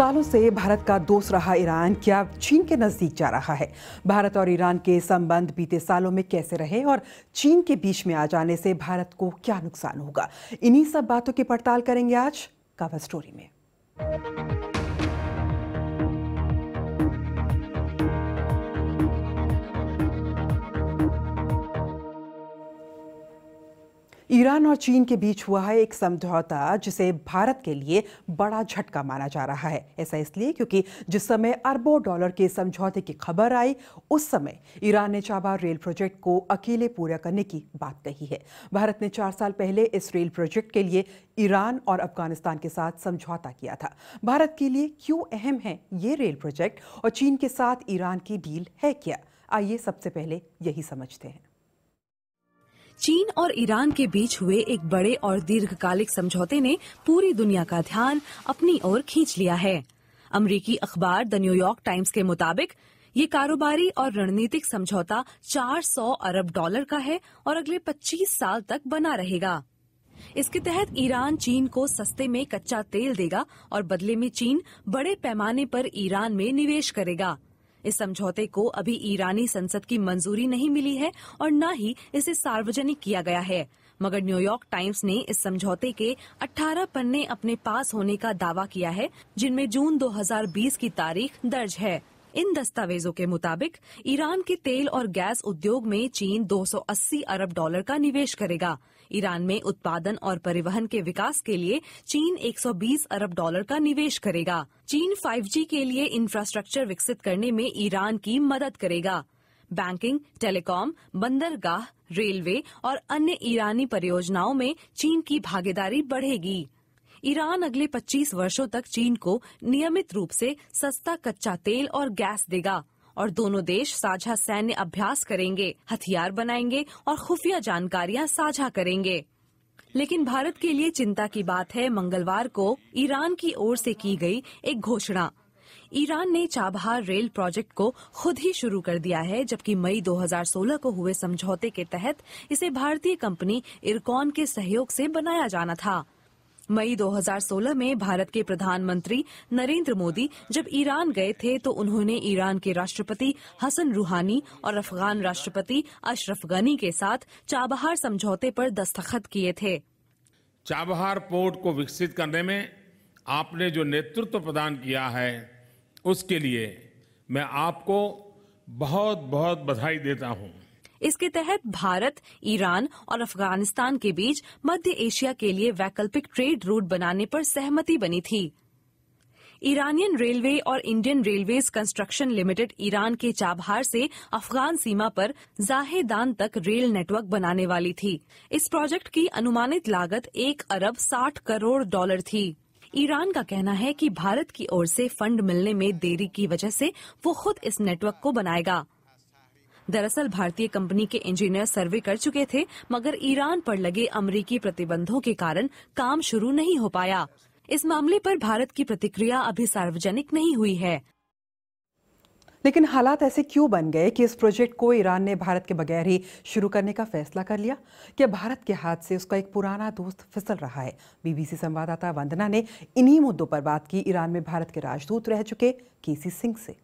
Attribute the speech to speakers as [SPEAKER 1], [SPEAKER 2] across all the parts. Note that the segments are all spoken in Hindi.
[SPEAKER 1] सालों से भारत का दोस्त रहा ईरान क्या चीन के नज़दीक जा रहा है भारत और ईरान के संबंध बीते सालों में कैसे रहे और चीन के बीच में आ जाने से भारत को क्या नुकसान होगा इन्हीं सब बातों की पड़ताल करेंगे आज कवर स्टोरी में ईरान और चीन के बीच हुआ है एक समझौता जिसे भारत के लिए बड़ा झटका माना जा रहा है ऐसा इसलिए क्योंकि जिस समय अरबों डॉलर के समझौते की खबर आई उस समय ईरान ने चाबा रेल प्रोजेक्ट को अकेले पूरा करने की बात कही है भारत ने चार साल पहले इस रेल प्रोजेक्ट के लिए ईरान और अफगानिस्तान के साथ समझौता किया था भारत के लिए क्यों अहम है ये रेल प्रोजेक्ट और चीन के साथ ईरान की डील है क्या आइए सबसे पहले यही समझते हैं चीन और ईरान के बीच
[SPEAKER 2] हुए एक बड़े और दीर्घकालिक समझौते ने पूरी दुनिया का ध्यान अपनी ओर खींच लिया है अमरीकी अखबार द न्यूयॉर्क टाइम्स के मुताबिक ये कारोबारी और रणनीतिक समझौता 400 अरब डॉलर का है और अगले 25 साल तक बना रहेगा इसके तहत ईरान चीन को सस्ते में कच्चा तेल देगा और बदले में चीन बड़े पैमाने पर ईरान में निवेश करेगा इस समझौते को अभी ईरानी संसद की मंजूरी नहीं मिली है और न ही इसे सार्वजनिक किया गया है मगर न्यूयॉर्क टाइम्स ने इस समझौते के 18 पन्ने अपने पास होने का दावा किया है जिनमें जून 2020 की तारीख दर्ज है इन दस्तावेजों के मुताबिक ईरान के तेल और गैस उद्योग में चीन 280 अरब डॉलर का निवेश करेगा ईरान में उत्पादन और परिवहन के विकास के लिए चीन 120 अरब डॉलर का निवेश करेगा चीन 5G के लिए इंफ्रास्ट्रक्चर विकसित करने में ईरान की मदद करेगा बैंकिंग टेलीकॉम बंदरगाह रेलवे और अन्य ईरानी परियोजनाओं में चीन की भागीदारी बढ़ेगी ईरान अगले 25 वर्षों तक चीन को नियमित रूप से सस्ता कच्चा तेल और गैस देगा और दोनों देश साझा सैन्य अभ्यास करेंगे हथियार बनाएंगे और खुफिया जानकारियां साझा करेंगे लेकिन भारत के लिए चिंता की बात है मंगलवार को ईरान की ओर से की गई एक घोषणा ईरान ने चाबहार रेल प्रोजेक्ट को खुद ही शुरू कर दिया है जबकि मई 2016 को हुए समझौते के तहत इसे भारतीय कंपनी इरकॉन के सहयोग से बनाया जाना था मई 2016 में भारत के प्रधानमंत्री नरेंद्र मोदी जब ईरान गए थे तो उन्होंने ईरान के राष्ट्रपति हसन रूहानी और अफगान राष्ट्रपति अशरफ गनी के साथ चाबहार समझौते पर दस्तखत किए
[SPEAKER 3] थे चाबहार पोर्ट को विकसित करने में आपने जो नेतृत्व प्रदान किया है उसके लिए मैं आपको बहुत बहुत बधाई देता हूँ
[SPEAKER 2] इसके तहत भारत ईरान और अफगानिस्तान के बीच मध्य एशिया के लिए वैकल्पिक ट्रेड रूट बनाने पर सहमति बनी थी ईरानियन रेलवे और Indian railways construction limited Iran के चाबहार से अफगान सीमा पर जाहेदान तक रेल नेटवर्क बनाने वाली थी इस प्रोजेक्ट की अनुमानित लागत एक अरब साठ करोड़ डॉलर थी ईरान का कहना है कि भारत की ओर से फंड मिलने में देरी की वजह से वो खुद इस नेटवर्क को बनाएगा दरअसल भारतीय कंपनी के इंजीनियर सर्वे कर चुके थे मगर ईरान पर लगे अमरीकी प्रतिबंधों के कारण काम शुरू नहीं हो पाया इस मामले पर भारत की प्रतिक्रिया अभी सार्वजनिक नहीं हुई है
[SPEAKER 1] लेकिन हालात ऐसे क्यों बन गए कि इस प्रोजेक्ट को ईरान ने भारत के बगैर ही शुरू करने का फैसला कर लिया क्या भारत के हाथ से उसका एक पुराना दोस्त फिसल रहा है बीबीसी संवाददाता वंदना ने इन्हीं मुद्दों पर बात की ईरान में भारत के राजदूत रह चुके केसी सिंह से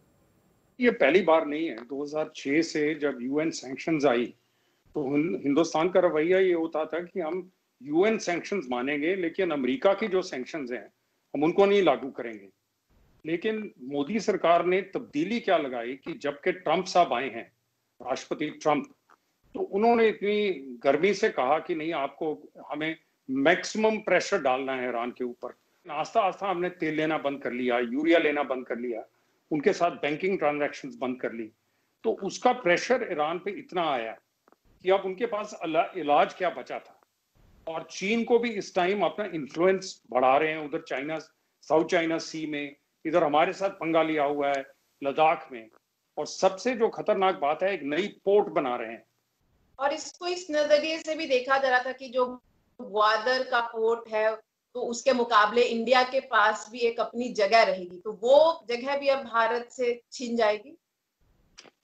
[SPEAKER 3] ये पहली बार नहीं है 2006 से जब यूएन सैंक्शंस आई तो हिंदुस्तान का रवैया ये होता था कि हम यूएन सैंक्शंस मानेंगे लेकिन अमेरिका के जो सैंक्शंस हैं हम उनको नहीं लागू करेंगे लेकिन मोदी सरकार ने तब्दीली क्या लगाई कि जबकि ट्रंप साहब आए हैं राष्ट्रपति ट्रंप तो उन्होंने इतनी गर्मी से कहा कि नहीं आपको हमें मैक्सिमम प्रेशर डालना है ईरान के ऊपर आस्था आस्था हमने तेल लेना बंद कर लिया यूरिया लेना बंद कर लिया उनके साथ बैंकिंग ट्रांजैक्शंस बंद कर ली तो उसका प्रेशर ईरान पे इतना आया कि अब उनके पास इलाज क्या बचा था और चीन को भी इस टाइम अपना इन्फ्लुएंस बढ़ा रहे हैं उधर चाइना साउथ चाइना सी में इधर हमारे साथ पंगा लिया हुआ है लद्दाख में और सबसे जो खतरनाक बात है एक नई पोर्ट बना रहे हैं
[SPEAKER 1] और इसको इस नजरिए से भी देखा जा रहा था कि जो ग्वादर का पोर्ट है तो उसके मुकाबले इंडिया के पास भी एक अपनी जगह रहेगी तो वो जगह भी अब भारत से छीन जाएगी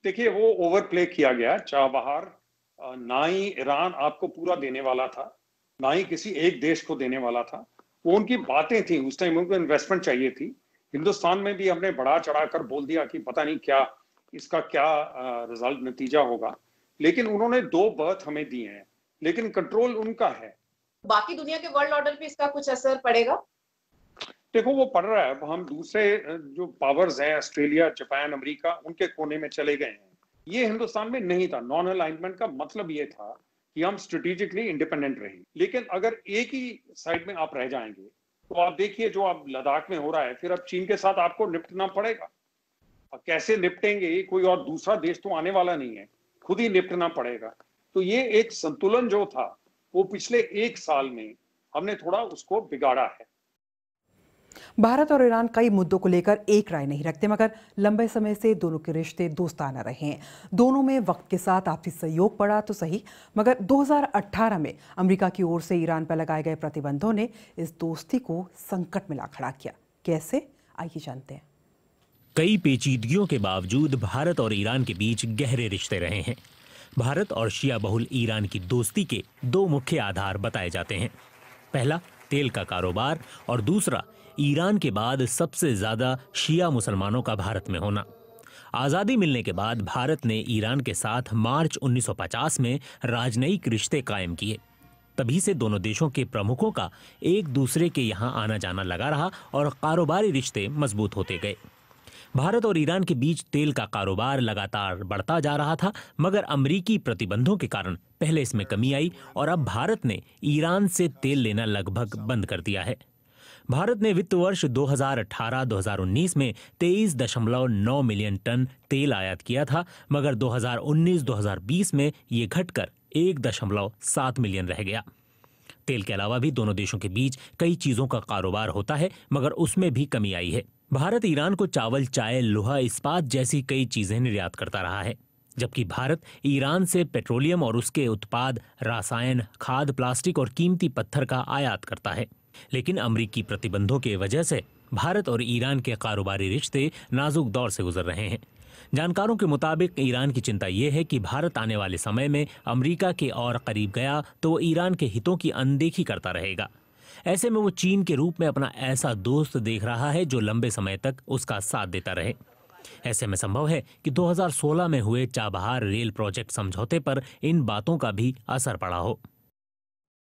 [SPEAKER 3] देखिए वो ओवर प्ले किया गया चाबहार ना ही ईरान आपको पूरा देने वाला था ना ही किसी एक देश को देने वाला था वो उनकी बातें थी उस टाइम उनको इन्वेस्टमेंट चाहिए थी हिंदुस्तान में भी हमने बढ़ा चढ़ा कर बोल दिया कि पता नहीं क्या इसका क्या रिजल्ट नतीजा होगा लेकिन उन्होंने दो बर्थ हमें दिए हैं लेकिन कंट्रोल उनका है
[SPEAKER 2] बाकी दुनिया के वर्ल्ड ऑर्डर पे इसका कुछ असर पड़ेगा
[SPEAKER 3] देखो वो पड़ रहा है हम दूसरे जो पावर्स हैं ऑस्ट्रेलिया जापान अमेरिका उनके कोने में चले गए हैं ये हिंदुस्तान में नहीं था नॉन अलाइनमेंट का मतलब ये था कि हम स्ट्रेटेजिकली इंडिपेंडेंट रहे लेकिन अगर एक ही साइड में आप रह जाएंगे तो आप देखिए जो आप लद्दाख में हो रहा है फिर अब चीन के साथ आपको निपटना पड़ेगा कैसे निपटेंगे कोई और दूसरा देश तो आने वाला नहीं है खुद ही निपटना पड़ेगा तो ये एक संतुलन जो था वो पिछले एक साल में हमने थोड़ा उसको बिगाड़ा है
[SPEAKER 1] भारत और ईरान कई मुद्दों को लेकर एक राय नहीं रखते मगर लंबे समय से दोनों के रिश्ते दोस्ताना रहे हैं दोनों में वक्त के साथ आपसी सहयोग पड़ा तो सही मगर 2018 में अमेरिका की ओर से ईरान पर लगाए गए प्रतिबंधों ने इस दोस्ती को संकट में ला खड़ा किया कैसे आइए जानते हैं
[SPEAKER 4] कई पेचीदगियों के बावजूद भारत और ईरान के बीच गहरे रिश्ते रहे हैं भारत और शिया बहुल ईरान की दोस्ती के दो मुख्य आधार बताए जाते हैं पहला तेल का कारोबार और दूसरा ईरान के बाद सबसे ज्यादा शिया मुसलमानों का भारत में होना आज़ादी मिलने के बाद भारत ने ईरान के साथ मार्च 1950 में राजनयिक रिश्ते कायम किए तभी से दोनों देशों के प्रमुखों का एक दूसरे के यहाँ आना जाना लगा रहा और कारोबारी रिश्ते मजबूत होते गए भारत और ईरान के बीच तेल का कारोबार लगातार बढ़ता जा रहा था मगर अमरीकी प्रतिबंधों के कारण पहले इसमें कमी आई और अब भारत ने ईरान से तेल लेना लगभग बंद कर दिया है भारत ने वित्त वर्ष 2018-2019 में 23.9 मिलियन टन तेल आयात किया था मगर 2019-2020 में ये घटकर 1.7 मिलियन रह गया तेल के अलावा भी दोनों देशों के बीच कई चीज़ों का कारोबार होता है मगर उसमें भी कमी आई है भारत ईरान को चावल चाय लोहा इस्पात जैसी कई चीजें निर्यात करता रहा है जबकि भारत ईरान से पेट्रोलियम और उसके उत्पाद रासायन खाद प्लास्टिक और कीमती पत्थर का आयात करता है लेकिन अमरीकी प्रतिबंधों के वजह से भारत और ईरान के कारोबारी रिश्ते नाजुक दौर से गुजर रहे हैं जानकारों के मुताबिक ईरान की चिंता ये है कि भारत आने वाले समय में अमरीका के और करीब गया तो वो ईरान के हितों की अनदेखी करता रहेगा ऐसे में वो चीन के रूप में अपना ऐसा दोस्त देख रहा है जो लंबे समय तक उसका साथ देता रहे ऐसे में संभव है कि 2016 में हुए चाबहार रेल प्रोजेक्ट समझौते पर इन बातों का भी असर पड़ा हो